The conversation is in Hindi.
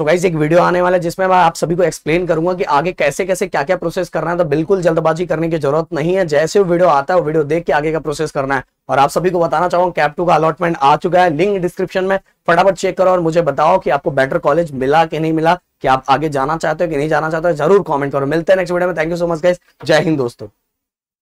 सो तो गाइज एक वीडियो आने वाला है जिसमें मैं आप सभी को एक्सप्लेन करूंगा कि आगे कैसे कैसे क्या क्या प्रोसेस करना है तो बिल्कुल जल्दबाजी करने की जरूरत नहीं है जैसे वो वीडियो आता है वो वीडियो देख के आगे का प्रोसेस करना है और आप सभी को बताना चाहूंगा कैप टू का अलॉटमेंट आ चुका है लिंक डिस्क्रिप्शन में फटाफट चेक करो और मुझे बताओ कि आपको बेटर कॉलेज मिला कि नहीं मिला कि आप आगे जाना चाहते हो कि नहीं जाना चाहते हो जरूर कॉमेंट करो मिलते हैं नेक्स्ट वीडियो में thank you so much guys जय हिंद दोस्तों